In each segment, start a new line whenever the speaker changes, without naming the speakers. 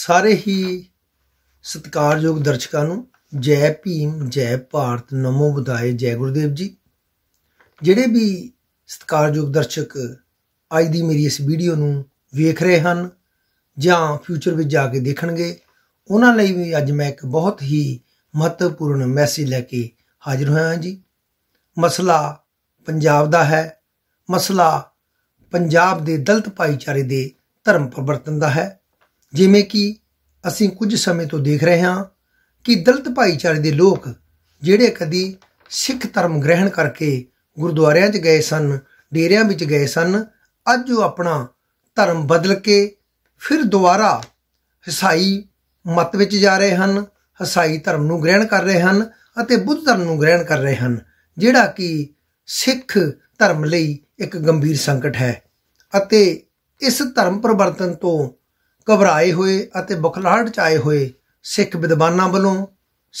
ਸਾਰੇ ਹੀ ਸਤਿਕਾਰਯੋਗ ਦਰਸ਼ਕਾਂ ਨੂੰ ਜੈ ਭੀਮ ਜੈ ਭਾਰਤ ਨਮੋ ਬੁਧਾਏ ਜੈ ਗੁਰਦੇਵ ਜੀ ਜਿਹੜੇ ਵੀ ਸਤਿਕਾਰਯੋਗ ਦਰਸ਼ਕ ਅੱਜ ਦੀ ਮੇਰੀ ਇਸ ਵੀਡੀਓ ਨੂੰ ਵੇਖ ਰਹੇ ਹਨ ਜਾਂ ਫਿਊਚਰ ਵਿੱਚ ਜਾ ਕੇ ਦੇਖਣਗੇ ਉਹਨਾਂ ਲਈ ਵੀ ਅੱਜ ਮੈਂ ਇੱਕ ਬਹੁਤ ਹੀ ਮਹੱਤਵਪੂਰਨ ਮੈਸੇਜ ਲੈ ਕੇ ਹਾਜ਼ਰ ਹੋਇਆ ਹਾਂ ਜੀ ਮਸਲਾ ਪੰਜਾਬ ਦਾ ਹੈ ਮਸਲਾ ਪੰਜਾਬ ਦੇ ਦਲਤ ਭਾਈਚਾਰੇ ਦੇ ਧਰਮ ਪਰਿਵਰਤਨ ਦਾ ਹੈ ਜਿਵੇਂ ਕਿ ਅਸੀਂ ਕੁਝ ਸਮੇਂ ਤੋਂ ਦੇਖ ਰਹੇ ਹਾਂ ਕਿ ਦਲਤ ਭਾਈਚਾਰੇ ਦੇ ਲੋਕ ਜਿਹੜੇ ਕਦੀ ਸਿੱਖ ਧਰਮ ਗ੍ਰਹਿਣ ਕਰਕੇ ਗੁਰਦੁਆਰਿਆਂ 'ਚ ਗਏ ਸਨ ਡੇਰਿਆਂ ਵਿੱਚ ਗਏ ਸਨ ਅੱਜ ਉਹ ਆਪਣਾ ਧਰਮ ਬਦਲ ਕੇ ਫਿਰ ਦੁਬਾਰਾ ਹਸਾਈ ਮਤ ਵਿੱਚ ਜਾ ਰਹੇ ਹਨ ਹਸਾਈ ਧਰਮ ਨੂੰ ਗ੍ਰਹਿਣ ਕਰ ਰਹੇ ਹਨ ਅਤੇ ਬੁੱਧ ਧਰਮ ਨੂੰ ਗ੍ਰਹਿਣ ਕਰ ਰਹੇ ਹਨ ਜਿਹੜਾ ਕਿ ਸਿੱਖ ਧਰਮ ਲਈ ਇੱਕ ਗੰਭੀਰ ਸੰਕਟ ਹੈ ਅਤੇ ਇਸ ਧਰਮ ਪਰਿਵਰਤਨ ਤੋਂ ਘਬਰਾਏ ਹੋਏ ਅਤੇ ਬੁਖਲਾਹਟ ਚ ਆਏ ਹੋਏ ਸਿੱਖ ਵਿਦਵਾਨਾਂ ਵੱਲੋਂ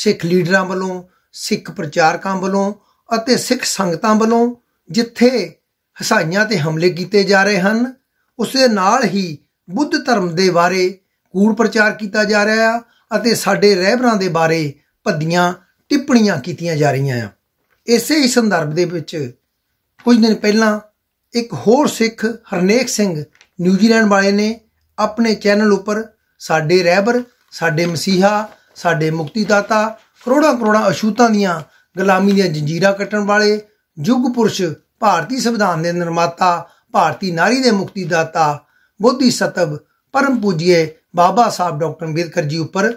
ਸਿੱਖ ਲੀਡਰਾਂ ਵੱਲੋਂ ਸਿੱਖ ਪ੍ਰਚਾਰਕਾਂ ਵੱਲੋਂ ਅਤੇ ਸਿੱਖ ਸੰਗਤਾਂ ਵੱਲੋਂ ਜਿੱਥੇ ਹਸਾਈਆਂ ਤੇ ਹਮਲੇ ਕੀਤੇ ਜਾ ਰਹੇ ਹਨ ਉਸੇ ਨਾਲ ਹੀ ਬੁੱਧ ਧਰਮ ਦੇ ਬਾਰੇ ਕੂੜ ਪ੍ਰਚਾਰ ਕੀਤਾ ਜਾ ਰਿਹਾ ਆ ਅਤੇ ਸਾਡੇ ਰਹਿਬਰਾਂ ਦੇ ਬਾਰੇ ਭੱਦੀਆਂ ਟਿੱਪਣੀਆਂ ਕੀਤੀਆਂ ਜਾ ਰਹੀਆਂ ਆ ਇਸੇ ਹੀ ਸੰਦਰਭ ਦੇ ਵਿੱਚ ਕੁਝ ਦਿਨ ਪਹਿਲਾਂ ਇੱਕ ਹੋਰ ਸਿੱਖ ਹਰਨੇਕ ਸਿੰਘ ਨਿਊਜ਼ੀਲੈਂਡ ਵਾਲੇ ਨੇ ਆਪਣੇ ਚੈਨਲ ਉੱਪਰ ਸਾਡੇ ਰਹਿਬਰ ਸਾਡੇ ਮਸੀਹਾ ਸਾਡੇ ਮੁਕਤੀਦਾਤਾ ਕਰੋੜਾਂ ਕਰੋੜਾਂ ਅਸ਼ੂਤਾਂ ਦੀਆਂ ਗੁਲਾਮੀ ਦੀਆਂ ਜੰਜੀਰਾਂ ਕੱਟਣ ਵਾਲੇ ਯੁੱਗ ਪੁਰਸ਼ ਭਾਰਤੀ ਸੰਵਿਧਾਨ ਦੇ ਨਿਰਮਾਤਾ ਭਾਰਤੀ ਨਾਰੀ ਦੇ ਮੁਕਤੀਦਾਤਾ ਬੋਧੀ ਸਤਵ ਪਰਮ ਪੂਜੀਏ ਬਾਬਾ ਸਾਹਿਬ ਡਾਕਟਰ ਅੰਬੇਦਕਰ ਜੀ ਉੱਪਰ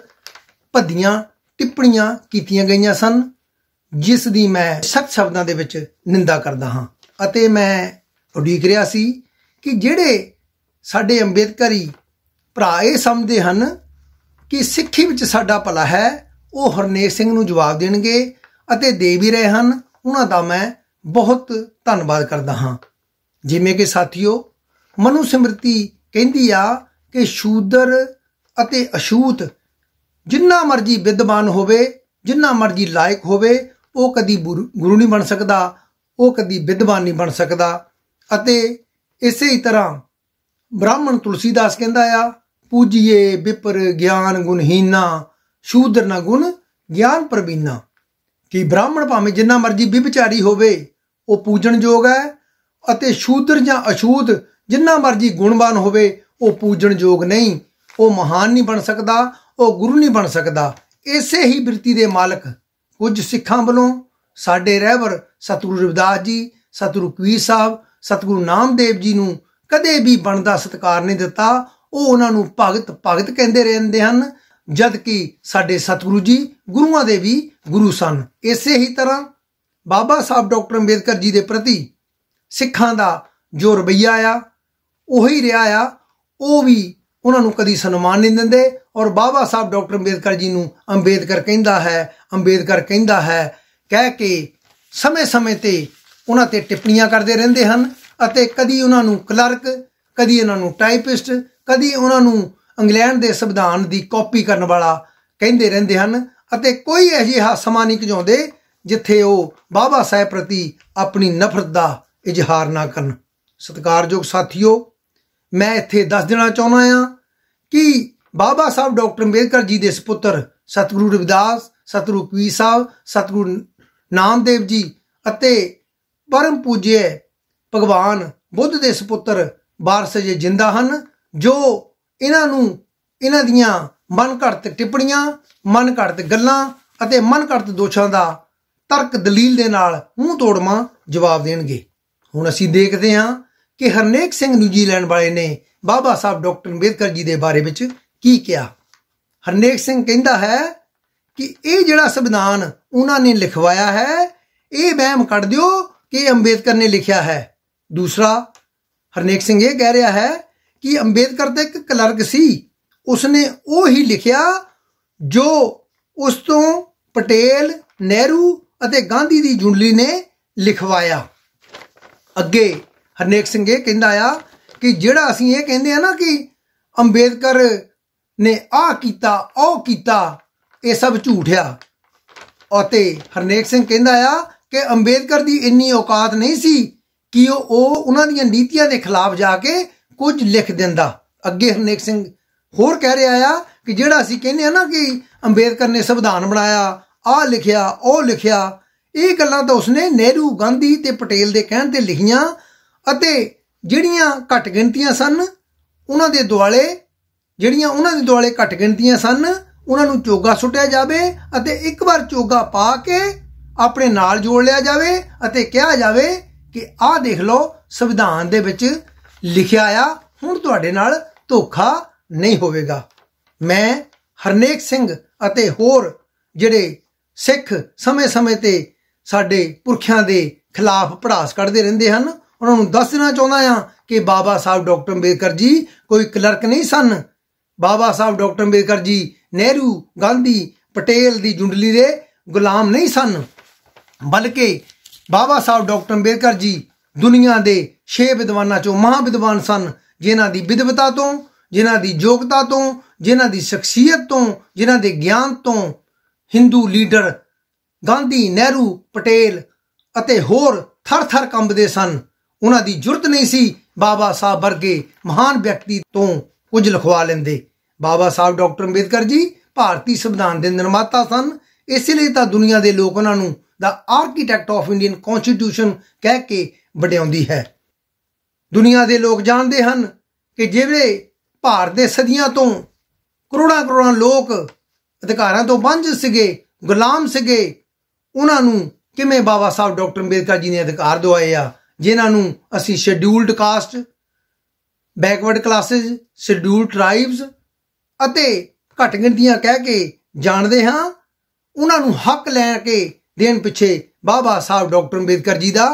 ਭੱਦੀਆਂ ਟਿੱਪਣੀਆਂ ਕੀਤੀਆਂ ਗਈਆਂ ਸਨ ਜਿਸ ਦੀ ਮੈਂ ਸਖਤ ਸ਼ਬਦਾਂ ਦੇ ਵਿੱਚ ਨਿੰਦਾ ਕਰਦਾ ਹਾਂ ਅਤੇ ਮੈਂ ਉਡੀਕ ਰਿਹਾ ਸੀ ਕਿ ਜਿਹੜੇ ਸਾਡੇ ਅੰਬੇਦਕਰੀ ਭਰਾ ਇਹ ਸਮਝਦੇ ਹਨ ਕਿ ਸਿੱਖੀ ਵਿੱਚ ਸਾਡਾ ਭਲਾ ਹੈ ਉਹ ਹਰਨੇਕ ਸਿੰਘ ਨੂੰ ਜਵਾਬ ਦੇਣਗੇ ਅਤੇ ਦੇ ਵੀ ਰਹੇ ਹਨ ਉਹਨਾਂ ਦਾ ਮੈਂ ਬਹੁਤ ਧੰਨਵਾਦ ਕਰਦਾ ਹਾਂ ਜਿਵੇਂ ਕਿ ਸਾਥੀਓ ਮਨੂ ਸਿਮਰਤੀ ਕਹਿੰਦੀ ਆ ਕਿ ਸ਼ੂਦਰ ਅਤੇ ਅਸ਼ੂਤ ਜਿੰਨਾ ਮਰਜੀ ਵਿਦਵਾਨ ਹੋਵੇ ਜਿੰਨਾ ਮਰਜੀ ਲਾਇਕ ਹੋਵੇ ਉਹ ਕਦੀ ਗੁਰੂ ਨਹੀਂ ਬਣ ਸਕਦਾ ਉਹ ਕਦੀ ਵਿਦਵਾਨ ਨਹੀਂ ਬਣ ਸਕਦਾ ਅਤੇ ਇਸੇ ਹੀ ਤਰ੍ਹਾਂ ਬ੍ਰਾਹਮਣ ਤੁਲਸੀਦਾਸ ਕਹਿੰਦਾ ਆ ਪੂਜੀਏ ਵਿਪਰ ਗਿਆਨ ਗੁਣਹੀਨਾ ਸ਼ੂਦਰ ਨਾ ਗੁਣ ਗਿਆਨ ਪ੍ਰਬੀਨਾ ਕਿ ਬ੍ਰਾਹਮਣ ਭਾਵੇਂ ਜਿੰਨਾ ਮਰਜੀ ਵਿਭਚਾਰੀ ਹੋਵੇ ਉਹ ਪੂਜਣ ਯੋਗ ਹੈ ਅਤੇ ਸ਼ੂਦਰ ਜਾਂ ਅਸ਼ੂਦ ਜਿੰਨਾ ਮਰਜੀ ਗੁਣਵਾਨ ਹੋਵੇ ਉਹ ਪੂਜਣ ਯੋਗ ਨਹੀਂ ਉਹ ਮਹਾਨ ਨਹੀਂ ਬਣ ਸਕਦਾ ਉਹ ਗੁਰੂ ਨਹੀਂ ਬਣ ਸਕਦਾ ਇਸੇ ਹੀ ਬਿਰਤੀ ਦੇ ਮਾਲਕ ਕੁਝ ਸਿੱਖਾਂ ਵੱਲੋਂ ਸਾਡੇ ਰਹਿਬਰ ਸਤਿਗੁਰੂ ਰਵਿਦਾਸ ਜੀ ਸਤਿਗੁਰੂ ਕਵੀ ਸਾਹਿਬ ਸਤਿਗੁਰੂ ਨਾਮਦੇਵ ਜੀ ਨੂੰ ਕਦੇ ਵੀ ਬਣਦਾ ਸਤਕਾਰ ਨਹੀਂ ਦਿੱਤਾ ਉਹ ਉਹਨਾਂ ਨੂੰ ਭਗਤ ਭਗਤ ਕਹਿੰਦੇ ਰਹਿੰਦੇ ਹਨ ਜਦ ਕਿ ਸਾਡੇ ਸਤਿਗੁਰੂ ਜੀ ਗੁਰੂਆਂ ਦੇ ਵੀ ਗੁਰੂ ਸਨ ਇਸੇ ਹੀ ਤਰ੍ਹਾਂ ਬਾਬਾ ਸਾਹਿਬ ਡਾਕਟਰ ਅੰਬੇਦਕਰ ਜੀ ਦੇ ਪ੍ਰਤੀ ਸਿੱਖਾਂ ਦਾ ਜੋ ਰਵਈਆ ਆ ਉਹੀ ਰਿਹਾ ਆ ਉਹ ਵੀ ਉਹਨਾਂ ਨੂੰ ਕਦੀ ਸਨਮਾਨ ਨਹੀਂ ਦਿੰਦੇ ਔਰ ਬਾਬਾ ਸਾਹਿਬ ਡਾਕਟਰ ਅੰਬੇਦਕਰ ਜੀ ਨੂੰ ਅੰਬੇਦਕਰ ਕਹਿੰਦਾ ਹੈ ਅੰਬੇਦਕਰ ਕਹਿੰਦਾ ਹੈ ਕਹਿ ਕੇ ਸਮੇਂ-ਸਮੇਂ ਤੇ ਉਹਨਾਂ ਤੇ ਟਿੱਪਣੀਆਂ ਕਰਦੇ ਰਹਿੰਦੇ ਹਨ ਅਤੇ ਕਦੀ ਉਹਨਾਂ ਨੂੰ ਕਲਰਕ ਕਦੀ ਉਹਨਾਂ ਨੂੰ ਟਾਈਪਿਸਟ ਕਦੀ ਉਹਨਾਂ ਨੂੰ ਇੰਗਲੈਂਡ ਦੇ ਸੰਵਿਧਾਨ ਦੀ ਕਾਪੀ ਕਰਨ ਵਾਲਾ ਕਹਿੰਦੇ ਰਹਿੰਦੇ ਹਨ ਅਤੇ ਕੋਈ ਅਜਿਹਾ ਸਮਾਂ ਨਹੀਂ ਕਿਉਂਦੇ ਜਿੱਥੇ ਉਹ ਬਾਬਾ ਸਾਹਿਬ ਪ੍ਰਤੀ ਆਪਣੀ ਨਫ਼ਰਤ ਦਾ ਇਜ਼ਹਾਰ ਨਾ ਕਰਨ ਸਤਿਕਾਰਯੋਗ ਸਾਥੀਓ ਮੈਂ ਇੱਥੇ ਦੱਸ ਦੇਣਾ ਚਾਹੁੰਦਾ ਹਾਂ ਕਿ ਬਾਬਾ ਸਾਹਿਬ ਡਾਕਟਰ ਅੰਬੇਦਕਰ ਜੀ ਦੇ ਸੁਪੁੱਤਰ ਸਤਿਗੁਰੂ ਰਵਿਦਾਸ ਸਤਿਗੁਰੂ ਕੀ ਸਾਹਿਬ ਸਤਿਗੁਰੂ ਨਾਮਦੇਵ ਜੀ ਅਤੇ ਪਰਮ ਪੂਜਯ ਭਗਵਾਨ ਬੁੱਧ ਦੇ ਸੁਪੁੱਤਰ ਬਾਰਸ ਜੇ ਜਿੰਦਾ ਹਨ ਜੋ ਇਹਨਾਂ ਨੂੰ ਇਹਨਾਂ ਦੀਆਂ ਮਨਘੜਤ ਟਿੱਪਣੀਆਂ ਮਨਘੜਤ ਗੱਲਾਂ ਅਤੇ ਮਨਘੜਤ ਦੋਸ਼ਾਂ ਦਾ ਤਰਕ ਦਲੀਲ ਦੇ ਨਾਲ ਮੂੰਹ ਤੋੜਵਾ ਜਵਾਬ ਦੇਣਗੇ ਹੁਣ ਅਸੀਂ ਦੇਖਦੇ ਹਾਂ ਕਿ ਹਰਨੇਕ ਸਿੰਘ ਨਿਊਜ਼ੀਲੈਂਡ ਵਾਲੇ ਨੇ ਬਾਬਾ ਸਾਹਿਬ ਡਾਕਟਰ ਅੰਬੇਦਕਰ ਜੀ ਦੇ ਬਾਰੇ ਵਿੱਚ ਕੀ ਕਿਹਾ ਹਰਨੇਕ ਸਿੰਘ ਕਹਿੰਦਾ ਹੈ ਕਿ ਇਹ ਜਿਹੜਾ ਸੰਵਿਧਾਨ ਉਹਨਾਂ ਨੇ ਲਿਖਵਾਇਆ ਹੈ ਇਹ ਵਹਿਮ ਕੱਢ ਦਿਓ ਕਿ ਅੰਬੇਦਕਰ ਨੇ ਲਿਖਿਆ ਹੈ ਦੂਸਰਾ ਹਰਨੇਕ ਸਿੰਘ ਇਹ ਕਹਿ ਰਿਹਾ ਹੈ ਕਿ ਅੰਬੇਦਕਰ ਦਾ ਇੱਕ ਕਲਰਕ ਸੀ ਉਸਨੇ ਉਹ ਹੀ ਲਿਖਿਆ ਜੋ ਉਸ ਤੋਂ ਪਟੇਲ ਨਹਿਰੂ ਅਤੇ ਗਾਂਧੀ ਦੀ ਜੁੰਡਲੀ ਨੇ ਲਿਖਵਾਇਆ ਅੱਗੇ ਹਰਨੇਕ ਸਿੰਘ ਇਹ ਕਹਿੰਦਾ ਆ ਕਿ ਜਿਹੜਾ ਅਸੀਂ ਇਹ ਕਹਿੰਦੇ ਆ ਨਾ ਕਿ ਅੰਬੇਦਕਰ ਨੇ ਆ ਕੀਤਾ ਉਹ ਕੀਤਾ ਇਹ ਸਭ ਝੂਠ ਆ ਅਤੇ ਹਰਨੇਕ ਸਿੰਘ ਕਹਿੰਦਾ ਆ ਕਿ ਅੰਬੇਦਕਰ ਦੀ ਇੰਨੀ ਔਕਾਤ ਨਹੀਂ ਸੀ ਕਿ ਉਹ ਉਹਨਾਂ ਦੀਆਂ ਨੀਤੀਆਂ ਦੇ ਖਿਲਾਫ ਜਾ ਕੇ ਕੁਝ ਲਿਖ ਦਿੰਦਾ ਅੱਗੇ ਹਰਨੇਕ ਸਿੰਘ ਹੋਰ ਕਹਿ ਰਿਹਾ ਆ ਕਿ ਜਿਹੜਾ ਅਸੀਂ ਕਹਿੰਦੇ ਆ ਨਾ ਕਿ ਅੰਬੇਦਕਰ ਨੇ ਸੰਵਿਧਾਨ ਬਣਾਇਆ ਆ ਲਿਖਿਆ ਉਹ ਲਿਖਿਆ ਇਹ ਗੱਲਾਂ ਤਾਂ ਉਸਨੇ ਨਹਿਰੂ ਗਾਂਧੀ ਤੇ ਪਟੇਲ ਦੇ ਕਹਿਣ ਤੇ ਲਿਖੀਆਂ ਅਤੇ ਜਿਹੜੀਆਂ ਘੱਟ ਗਿਣਤੀਆਂ ਸਨ ਉਹਨਾਂ ਦੇ ਦੁਆਲੇ ਜਿਹੜੀਆਂ ਉਹਨਾਂ ਦੇ ਦੁਆਲੇ ਘੱਟ ਗਿਣਤੀਆਂ ਸਨ ਉਹਨਾਂ ਨੂੰ ਚੋਗਾ ਸੁੱਟਿਆ ਜਾਵੇ ਅਤੇ ਇੱਕ ਵਾਰ ਚੋਗਾ ਪਾ ਕੇ ਆਪਣੇ ਨਾਲ ਜੋੜ ਲਿਆ ਜਾਵੇ ਅਤੇ ਕਿਹਾ ਜਾਵੇ ਕਿ ਆਹ ਦੇਖ ਲਓ ਸੰਵਿਧਾਨ ਦੇ ਵਿੱਚ ਲਿਖਿਆ ਆ ਹੁਣ ਤੁਹਾਡੇ ਨਾਲ ਧੋਖਾ ਨਹੀਂ ਹੋਵੇਗਾ ਮੈਂ ਹਰਨੇਕ ਸਿੰਘ ਅਤੇ ਹੋਰ ਜਿਹੜੇ ਸਿੱਖ ਸਮੇਂ-ਸਮੇਂ ਤੇ ਸਾਡੇ ਪੁਰਖਿਆਂ ਦੇ ਖਿਲਾਫ ਪੜਾਸ ਕੱਢਦੇ ਰਹਿੰਦੇ ਹਨ ਉਹਨਾਂ ਨੂੰ ਦੱਸ ਦੇਣਾ ਚਾਹੁੰਦਾ ਹਾਂ ਕਿ ਬਾਬਾ ਸਾਹਿਬ ਡਾਕਟਰ ਅੰਬੇਦਕਰ ਜੀ ਕੋਈ ਕਲਰਕ ਨਹੀਂ ਸਨ ਬਾਬਾ ਸਾਹਿਬ ਡਾਕਟਰ ਅੰਬੇਦਕਰ ਜੀ ਨਹਿਰੂ ਗਾਂਧੀ ਪਟੇਲ ਦੀ ਜੁੰਡਲੀ ਦੇ ਗੁਲਾਮ ਨਹੀਂ ਸਨ ਬਲਕਿ ਬਾਬਾ ਸਾਹਿਬ ਡਾਕਟਰ ਅੰਬੇਦਕਰ ਜੀ ਦੁਨੀਆ ਦੇ ਛੇ ਵਿਦਵਾਨਾਂ ਚੋਂ ਮਹਾ ਵਿਦਵਾਨ ਸਨ ਜਿਨ੍ਹਾਂ ਦੀ ਵਿਦਵਤਾ ਤੋਂ ਜਿਨ੍ਹਾਂ ਦੀ ਯੋਗਤਾ ਤੋਂ ਜਿਨ੍ਹਾਂ ਦੀ ਸ਼ਖਸੀਅਤ ਤੋਂ ਜਿਨ੍ਹਾਂ ਦੇ ਗਿਆਨ ਤੋਂ ਹਿੰਦੂ ਲੀਡਰ ਗਾਂਧੀ ਨਹਿਰੂ ਪਟੇਲ ਅਤੇ ਹੋਰ ਥਰ-ਥਰ ਕੰਬਦੇ ਸਨ ਉਹਨਾਂ ਦੀ ਜੁਰਤ ਨਹੀਂ ਸੀ ਬਾਬਾ ਸਾਹਿਬ ਵਰਗੇ ਮਹਾਨ ਵਿਅਕਤੀ ਤੋਂ ਕੁਝ ਲਿਖਵਾ ਲੈਂਦੇ ਬਾਬਾ ਸਾਹਿਬ ਡਾਕਟਰ ਅੰਬੇਦਕਰ ਜੀ ਭਾਰਤੀ ਸੰਵਿਧਾਨ ਦੇ ਨਿਰਮਾਤਾ ਸਨ ਇਸ ਲਈ ਤਾਂ ਦੁਨੀਆ ਦੇ ਲੋਕ ਉਹਨਾਂ ਨੂੰ ਦਾ ਆਰਕੀਟੈਕਟ ਆਫ ਇੰਡੀਅਨ ਕਨਸਟੀਟਿਊਸ਼ਨ ਕਹਿ ਕੇ ਵਡਿਆਉਂਦੀ ਹੈ ਦੁਨੀਆ ਦੇ ਲੋਕ ਜਾਣਦੇ ਹਨ ਕਿ ਜਿਹੜੇ ਭਾਰਤ ਦੇ ਸਦੀਆਂ ਤੋਂ ਕਰੋੜਾਂ ਕਰੋੜਾਂ ਲੋਕ ਅਧਿਕਾਰਾਂ ਤੋਂ ਵਾਂਝ ਸੀਗੇ ਗੁਲਾਮ ਸੀਗੇ ਉਹਨਾਂ ਨੂੰ ਕਿਵੇਂ ਬਾਬਾ ਸਾਹਿਬ ਡਾਕਟਰ ਅੰਬੇਦਕਰ ਜੀ ਨੇ ਅਧਿਕਾਰ ਦਿਵਾਏ ਆ ਜਿਨ੍ਹਾਂ ਨੂੰ ਅਸੀਂ scheduled caste backward classes scheduled tribes ਅਤੇ ਘਟ ਗਿਣਤੀਆਂ ਕਹਿ ਕੇ ਜਾਣਦੇ ਹਾਂ ਉਹਨਾਂ ਨੂੰ ਹੱਕ ਲੈ ਕੇ ਦੇਣ ਪਿੱਛੇ ਬਾਬਾ ਸਾਹਿਬ ਡਾਕਟਰ ਅੰਬੇਦਕਰ ਜੀ ਦਾ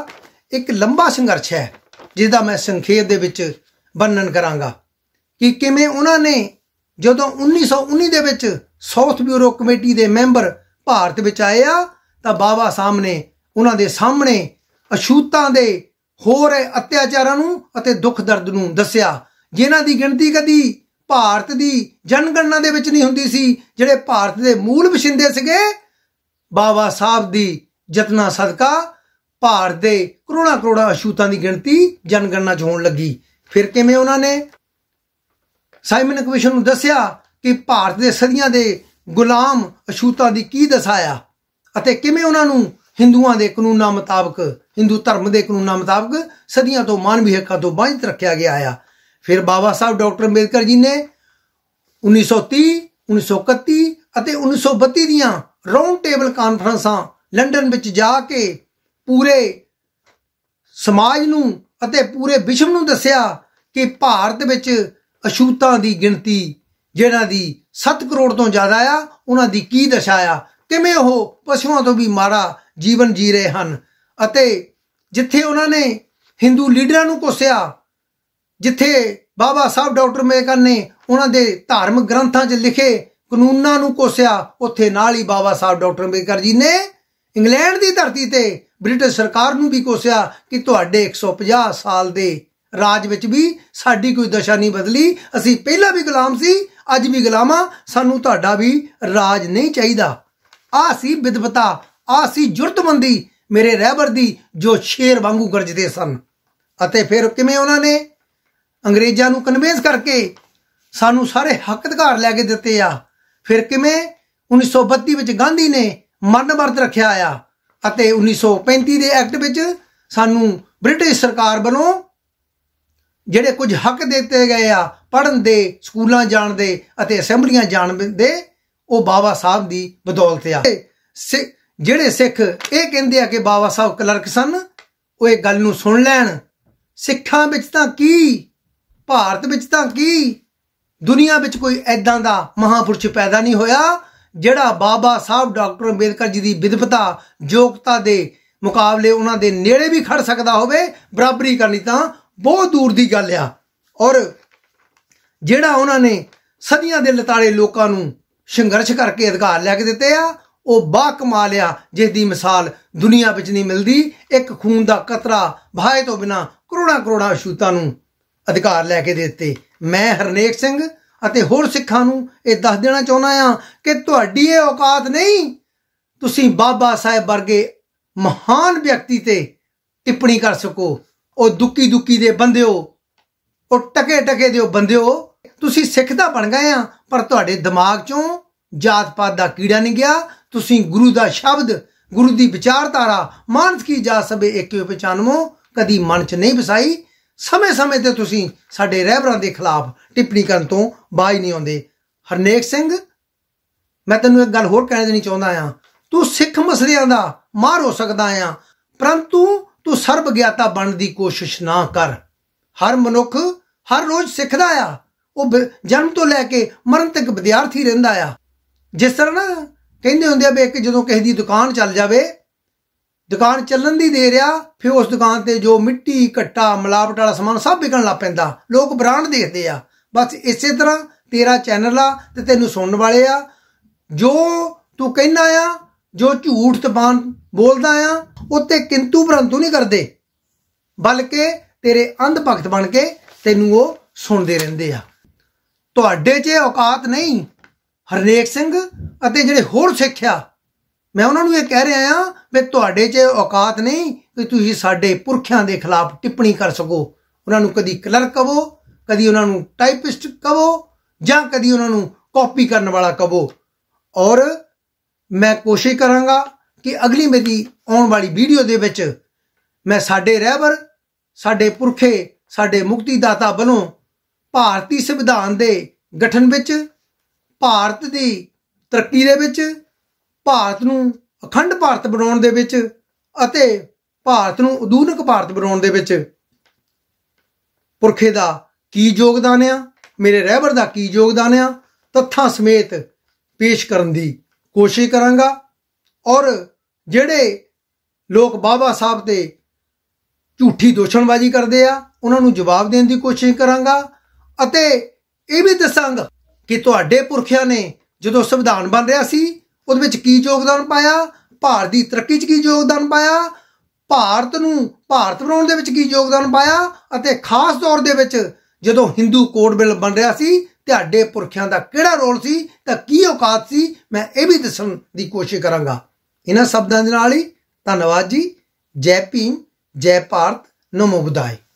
ਇੱਕ ਲੰਬਾ ਸੰਘਰਸ਼ ਹੈ ਜਿਸ ਦਾ ਮੈਂ ਸੰਖੇਪ ਦੇ ਵਿੱਚ ਵਰਣਨ ਕਰਾਂਗਾ ਕਿ ਕਿਵੇਂ ਉਹਨਾਂ ਨੇ ਜਦੋਂ 1919 ਦੇ ਵਿੱਚ ਸਾਊਥ ਬਿਊਰੋ ਕਮੇਟੀ ਦੇ ਮੈਂਬਰ ਭਾਰਤ ਵਿੱਚ ਆਏ ਆ ਤਾਂ ਬਾਬਾ ਸਾਹਿਬ ਨੇ ਉਹਨਾਂ ਦੇ ਸਾਹਮਣੇ ਅਸ਼ੂਤਾਂ ਦੇ ਹੋਰ ਅਤਿਆਚਾਰਾਂ ਨੂੰ ਅਤੇ ਦੁੱਖ ਦਰਦ ਨੂੰ ਦੱਸਿਆ ਜਿਨ੍ਹਾਂ ਦੀ ਗਿਣਤੀ ਕਦੀ ਭਾਰਤ ਦੀ ਜਨਗਣਨਾ ਦੇ ਵਿੱਚ ਨਹੀਂ ਹੁੰਦੀ ਸੀ ਜਿਹੜੇ ਭਾਰਤ ਦੇ ਮੂਲ ਵਸਿੰਦੇ ਸੀਗੇ ਬਾਬਾ ਸਾਹਿਬ ਦੀ ਜਤਨਾ ਸਦਕਾ ਭਾਰਤ ਦੇ ਕਰੋੜਾ ਕਰੋੜਾ ਅਸ਼ੂਤਾਂ ਦੀ ਗਿਣਤੀ ਜਨਗਣਨਾ 'ਚ ਹੋਣ ਲੱਗੀ ਫਿਰ ਕਿਵੇਂ ਉਹਨਾਂ ਨੇ ਸਾਈਮਨ ਕਮਿਸ਼ਨ ਨੂੰ ਦੱਸਿਆ ਕਿ ਭਾਰਤ ਦੇ ਸਦੀਆਂ ਦੇ ਗੁਲਾਮ ਅਸ਼ੂਤਾਂ ਦੀ ਕੀ ਦਸਾਇਆ ਅਤੇ ਕਿਵੇਂ ਉਹਨਾਂ ਨੂੰ ਹਿੰਦੂਆਂ ਦੇ ਕਾਨੂੰਨਾਂ ਮੁਤਾਬਕ ਹਿੰਦੂ ਧਰਮ ਦੇ ਕਾਨੂੰਨਾਂ ਮੁਤਾਬਕ ਸਦੀਆਂ ਤੋਂ ਮਾਨਵੀ ਹੱਕਾਂ ਤੋਂ ਵਾਂਝਿਤ ਰੱਖਿਆ ਗਿਆ ਆ ਫਿਰ ਬਾਬਾ ਸਾਹਿਬ ਡਾਕਟਰ ਅੰਬੇਦਕਰ ਜੀ ਨੇ 1930 1931 ਅਤੇ 1932 ਦੀਆਂ ਰਾਉਂਡ ਟੇਬਲ ਕਾਨਫਰੰਸਾਂ ਲੰਡਨ ਵਿੱਚ ਜਾ ਕੇ ਪੂਰੇ ਸਮਾਜ ਨੂੰ ਅਤੇ ਪੂਰੇ ਵਿਸ਼ਵ ਨੂੰ ਦੱਸਿਆ ਕਿ ਭਾਰਤ ਵਿੱਚ ਅਸ਼ੂਤਾਂ ਦੀ ਗਿਣਤੀ ਜਿਹਨਾਂ ਦੀ 7 ਕਰੋੜ ਤੋਂ ਜ਼ਿਆਦਾ ਆ ਉਹਨਾਂ ਦੀ ਕੀ ਦਸ਼ਾ ਆ ਕਿਵੇਂ ਉਹ ਪਸ਼ੂਆਂ ਤੋਂ ਵੀ ਮਾਰਾ ਜੀਵਨ ਜੀ ਰਹੇ ਹਨ ਅਤੇ ਜਿੱਥੇ ਉਹਨਾਂ ਨੇ ਹਿੰਦੂ ਲੀਡਰਾਂ ਨੂੰ ਕੋਸਿਆ ਜਿੱਥੇ ਬਾਬਾ ਸਾਹਿਬ ਡਾਕਟਰ ਮੇਕਰ ਨੇ ਉਹਨਾਂ ਦੇ ਧਾਰਮਿਕ ਗ੍ਰੰਥਾਂ 'ਚ ਲਿਖੇ ਕਾਨੂੰਨਾਂ ਨੂੰ ਕੋਸਿਆ ਉੱਥੇ ਨਾਲ ਹੀ ਬਾਬਾ ਸਾਹਿਬ ਡਾਕਟਰ ਅੰਬੇਦਕਰ ਜੀ ਨੇ ਇੰਗਲੈਂਡ ਦੀ ਧਰਤੀ ਤੇ ਬ੍ਰਿਟਿਸ਼ ਸਰਕਾਰ ਨੂੰ ਵੀ ਕੋਸਿਆ ਕਿ ਤੁਹਾਡੇ 150 ਸਾਲ ਦੇ ਰਾਜ ਵਿੱਚ ਵੀ ਸਾਡੀ ਕੋਈ ਦਸ਼ਾ ਨਹੀਂ ਬਦਲੀ ਅਸੀਂ ਪਹਿਲਾਂ ਵੀ ਗੁਲਾਮ ਸੀ ਅੱਜ ਵੀ ਗੁਲਾਮਾਂ ਸਾਨੂੰ ਤੁਹਾਡਾ ਵੀ ਰਾਜ ਨਹੀਂ ਚਾਹੀਦਾ ਆ ਸੀ ਵਿਦਵਤਾ ਆ ਸੀ ਜੁਰਤਮੰਦੀ ਮੇਰੇ ਰਹਿਬਰ ਦੀ ਜੋ ਸ਼ੇਰ ਵਾਂਗੂ ਗਰਜਦੇ ਸਨ ਅਤੇ ਫਿਰ ਕਿਵੇਂ ਉਹਨਾਂ ਨੇ ਅੰਗਰੇਜ਼ਾਂ ਨੂੰ ਕਨਵਿੰਸ ਕਰਕੇ ਸਾਨੂੰ ਸਾਰੇ ਹੱਕ ਅਧਿਕਾਰ ਲੈ ਕੇ ਦਿੱਤੇ ਆ ਫਿਰ ਕਿਵੇਂ 1932 ਵਿੱਚ ਗਾਂਧੀ ਨੇ ਮਰਨ ਵਰਤ ਰੱਖਿਆ ਆ ਅਤੇ 1935 ਦੇ ਐਕਟ ਵਿੱਚ ਸਾਨੂੰ ਬ੍ਰਿਟਿਸ਼ ਸਰਕਾਰ ਵੱਲੋਂ ਜਿਹੜੇ ਕੁਝ ਹੱਕ ਦਿੱਤੇ ਗਏ ਆ ਪੜਨ ਦੇ ਸਕੂਲਾਂ ਜਾਣ ਦੇ ਅਤੇ ਅਸੈਂਬਲੀਆਂ ਜਾਣ ਦੇ ਉਹ ਬਾਬਾ ਸਾਹਿਬ ਦੀ ਬਦੌਲਤ ਆ ਜਿਹੜੇ ਸਿੱਖ ਇਹ ਕਹਿੰਦੇ ਆ ਕਿ ਬਾਬਾ ਸਾਹਿਬ ਕਲਰਕ ਸਨ ਉਹ ਇਹ ਗੱਲ ਨੂੰ ਸੁਣ ਲੈਣ ਸਿੱਖਾਂ ਵਿੱਚ ਤਾਂ ਕੀ ਭਾਰਤ ਵਿੱਚ ਤਾਂ ਕੀ ਦੁਨੀਆ ਵਿੱਚ ਕੋਈ ਐਦਾਂ ਦਾ ਮਹਾਪੁਰਸ਼ ਪੈਦਾ ਨਹੀਂ ਹੋਇਆ ਜਿਹੜਾ ਬਾਬਾ ਸਾਹਿਬ ਡਾਕਟਰ ਅੰਬੇਦਕਰ ਜੀ ਦੀ ਵਿਦਵਤਾ ਯੋਗਤਾ ਦੇ ਮੁਕਾਬਲੇ ਉਹਨਾਂ ਦੇ ਨੇੜੇ ਵੀ ਖੜ ਸਕਦਾ ਹੋਵੇ ਬਰਾਬਰੀ ਕਰਨੀ ਤਾਂ ਬਹੁਤ ਦੂਰ ਦੀ ਗੱਲ ਆ ਔਰ ਜਿਹੜਾ ਉਹਨਾਂ ਨੇ ਸਦੀਆਂ ਦੇ ਲਤਾੜੇ ਲੋਕਾਂ ਨੂੰ ਸੰਘਰਸ਼ ਕਰਕੇ ਅਧਿਕਾਰ ਲੈ ਕੇ ਦਿੱਤੇ ਆ ਉਹ ਬਾ ਕਮਾਲ ਆ ਜਿਸ ਦੀ ਮਿਸਾਲ ਦੁਨੀਆ ਵਿੱਚ ਨਹੀਂ ਮਿਲਦੀ ਇੱਕ ਖੂਨ ਦਾ ਕਤਰਾ ਭਾਏ ਤੋਂ ਬਿਨਾ ਕਰੋੜਾਂ ਕਰੋੜਾਂ ਅਸ਼ੂਤਾਂ ਨੂੰ ਅਧਿਕਾਰ ਲੈ ਕੇ ਦਿੱਤੇ ਮੈਂ ਹਰਨੇਕ ਸਿੰਘ ਅਤੇ ਹੋਰ ਸਿੱਖਾਂ ਨੂੰ ਇਹ ਦੱਸ ਦੇਣਾ ਚਾਹੁੰਦਾ ਆ ਕਿ ਤੁਹਾਡੀ ਇਹ ਔਕਾਤ ਨਹੀਂ ਤੁਸੀਂ ਬਾਬਾ ਸਾਹਿਬ ਵਰਗੇ ਮਹਾਨ ਵਿਅਕਤੀ ਤੇ ਟਿੱਪਣੀ ਕਰ ਸਕੋ ਉਹ ਦੁੱਕੀ ਦੁੱਕੀ ਦੇ ਬੰਦਿਓ ਉਹ ਟਕੇ ਟਕੇ ਦੇ ਬੰਦਿਓ ਤੁਸੀਂ ਸਿੱਖ ਤਾਂ ਬਣ ਗਏ ਆ ਪਰ ਤੁਹਾਡੇ ਦਿਮਾਗ ਚੋਂ ਜਾਤ ਪਾਤ ਦਾ ਕੀੜਾ ਨਹੀਂ ਗਿਆ ਤੁਸੀਂ ਗੁਰੂ ਦਾ ਸ਼ਬਦ ਗੁਰੂ ਦੀ ਵਿਚਾਰਧਾਰਾ ਮਾਨਸ ਕੀ ਜਾ ਸਭੇ 195 ਕਦੀ ਮਨ ਚ ਨਹੀਂ ਵਸਾਈ ਸਮੇਂ-ਸਮੇਂ ਤੇ ਤੁਸੀਂ ਸਾਡੇ ਰਹਿਬਰਾਂ ਦੇ ਖਿਲਾਫ ਟਿੱਪਣੀ ਕਰਨ ਤੋਂ ਬਾਜ ਨਹੀਂ ਆਉਂਦੇ ਹਰਨੇਕ ਸਿੰਘ ਮੈਂ ਤੈਨੂੰ ਇੱਕ ਗੱਲ ਹੋਰ ਕਹਿਣਾ ਦੇਣੀ ਚਾਹੁੰਦਾ ਆ ਤੂੰ ਸਿੱਖ ਮਸਲਿਆਂ ਦਾ ਮਾਰ ਹੋ ਸਕਦਾ ਆ ਪਰੰਤੂ ਤੂੰ ਸਰਬ ਗਿਆਤਾ ਬਣਨ ਦੀ ਕੋਸ਼ਿਸ਼ ਨਾ ਕਰ ਹਰ ਮਨੁੱਖ ਹਰ ਰੋਜ਼ ਸਿੱਖਦਾ ਆ ਉਹ ਜਨਮ ਤੋਂ ਲੈ ਕੇ ਮਰਨ ਤੱਕ ਵਿਦਿਆਰਥੀ ਰਹਿੰਦਾ ਆ ਜਿਸ ਤਰ੍ਹਾਂ ਨਾ ਕਹਿੰਦੇ ਹੁੰਦੇ ਆ ਵੀ ਇੱਕ ਜਦੋਂ ਕਿਸੇ ਦੀ ਦੁਕਾਨ ਚੱਲ ਜਾਵੇ ਦੁਕਾਨ ਚੱਲਣ ਦੀ ਦੇ ਰਿਆ ਫਿਰ ਉਸ ਦੁਕਾਨ ਤੇ ਜੋ ਮਿੱਟੀ ਘੱਟਾ ਮਲਾਵਟ ਵਾਲਾ ਸਮਾਨ ਸਭ ਵਿਕਣ ਲੱਗ ਪੈਂਦਾ ਲੋਕ ਬ੍ਰਾਂਡ ਦੇਖਦੇ ਆ ਬਸ ਇਸੇ ਤਰ੍ਹਾਂ ਤੇਰਾ ਚੈਨਲ ਆ ਤੇ ਤੈਨੂੰ ਸੁਣਨ ਵਾਲੇ ਆ ਜੋ ਤੂੰ ਕਹਿਣਾ ਆ ਜੋ ਝੂਠ ਤਬਾਨ ਬੋਲਦਾ ਆ ਉੱਤੇ ਕਿੰਤੂ ਪਰੰਤੂ ਨਹੀਂ ਕਰਦੇ ਬਲਕਿ ਤੇਰੇ ਅੰਧ ਭਗਤ ਬਣ ਕੇ ਤੈਨੂੰ ਉਹ ਸੁਣਦੇ ਰਹਿੰਦੇ ਆ ਤੁਹਾਡੇ 'ਚ ਔਕਾਤ ਨਹੀਂ ਹਰਨੇਕ ਸਿੰਘ ਅਤੇ ਜਿਹੜੇ ਹੋਰ ਸਿੱਖਿਆ ਮੈਂ ਉਹਨਾਂ ਨੂੰ ਇਹ ਕਹਿ ਰਿਹਾ ਆ ਵੀ ਤੁਹਾਡੇ 'ਚ ਔਕਾਤ ਨਹੀਂ ਕਿ ਤੁਸੀਂ ਸਾਡੇ ਪੁਰਖਿਆਂ ਦੇ ਖਿਲਾਫ ਟਿੱਪਣੀ ਕਰ ਸਕੋ ਉਹਨਾਂ ਨੂੰ ਕਦੀ ਕਲਰ ਕਹੋ ਕਦੀ ਉਹਨਾਂ ਨੂੰ ਟਾਈਪਿਸਟ ਕਹੋ ਜਾਂ ਕਦੀ ਉਹਨਾਂ ਨੂੰ ਕਾਪੀ ਕਰਨ ਵਾਲਾ ਕਹੋ ਔਰ ਮੈਂ ਕੋਸ਼ਿਸ਼ ਕਰਾਂਗਾ ਕਿ ਅਗਲੀ ਮੇਰੀ ਆਉਣ ਵਾਲੀ ਵੀਡੀਓ ਦੇ ਵਿੱਚ ਮੈਂ ਸਾਡੇ ਰਹਿਬਰ ਸਾਡੇ ਪੁਰਖੇ ਸਾਡੇ ਮੁਕਤੀ ਦਾਤਾ ਬਣੋ ਭਾਰਤੀ ਸੰਵਿਧਾਨ ਦੇ ਗਠਨ ਵਿੱਚ ਭਾਰਤ ਦੀ ਤਰੱਕੀ ਦੇ ਵਿੱਚ ਭਾਰਤ ਨੂੰ ਅਖੰਡ ਭਾਰਤ ਬਣਾਉਣ ਦੇ ਵਿੱਚ ਅਤੇ ਭਾਰਤ ਨੂੰ ਉਦੂਨਕ ਭਾਰਤ ਬਣਾਉਣ ਦੇ ਵਿੱਚ ਪੁਰਖੇ ਦਾ ਕੀ ਯੋਗਦਾਨ ਆ ਮੇਰੇ ਰਹਿਬਰ ਦਾ ਕੀ ਯੋਗਦਾਨ ਆ ਤੱਥਾਂ ਸਮੇਤ ਪੇਸ਼ ਕਰਨ ਦੀ ਕੋਸ਼ਿਸ਼ ਕਰਾਂਗਾ ਔਰ ਜਿਹੜੇ ਲੋਕ ਬਾਬਾ ਸਾਹਿਬ ਤੇ ਝੂਠੀ ਦੋਸ਼ਣਬਾਜ਼ੀ ਕਰਦੇ ਆ ਉਹਨਾਂ ਨੂੰ ਜਵਾਬ ਦੇਣ ਦੀ ਕੋਸ਼ਿਸ਼ ਕਰਾਂਗਾ ਅਤੇ ਇਹ ਵੀ ਦੱਸਾਂਗਾ ਕਿ ਤੁਹਾਡੇ ਪੁਰਖਿਆਂ ਨੇ ਜਦੋਂ ਸੰਵਿਧਾਨ ਬਣ ਰਿਹਾ ਸੀ ਉਹਦੇ ਵਿੱਚ ਕੀ ਯੋਗਦਾਨ ਪਾਇਆ ਭਾਰਤ ਦੀ ਤਰੱਕੀ 'ਚ ਕੀ ਯੋਗਦਾਨ ਪਾਇਆ ਭਾਰਤ ਨੂੰ ਭਾਰਤ ਬਣਾਉਣ ਦੇ ਵਿੱਚ ਕੀ ਯੋਗਦਾਨ ਪਾਇਆ ਅਤੇ ਖਾਸ ਤੌਰ ਦੇ ਵਿੱਚ ਜਦੋਂ ਹਿੰਦੂ ਕੋਡ ਬਿੱਲ ਬਣ ਰਿਹਾ ਸੀ ਤੁਹਾਡੇ ਪੁਰਖਿਆਂ ਦਾ ਕਿਹੜਾ ਰੋਲ ਸੀ ਤਾਂ ਕੀ ਔਕਾਤ ਸੀ ਮੈਂ ਇਹ ਵੀ ਦੱਸਣ ਦੀ ਕੋਸ਼ਿਸ਼ ਕਰਾਂਗਾ ਇਹਨਾਂ ਸ਼ਬਦਾਂ ਦੇ ਨਾਲ ਹੀ ਧੰਨਵਾਦ ਜੀ ਜੈ ਭੀਮ ਜੈ ਭਾਰਤ ਨਮੋ ਬੁਧਾਏ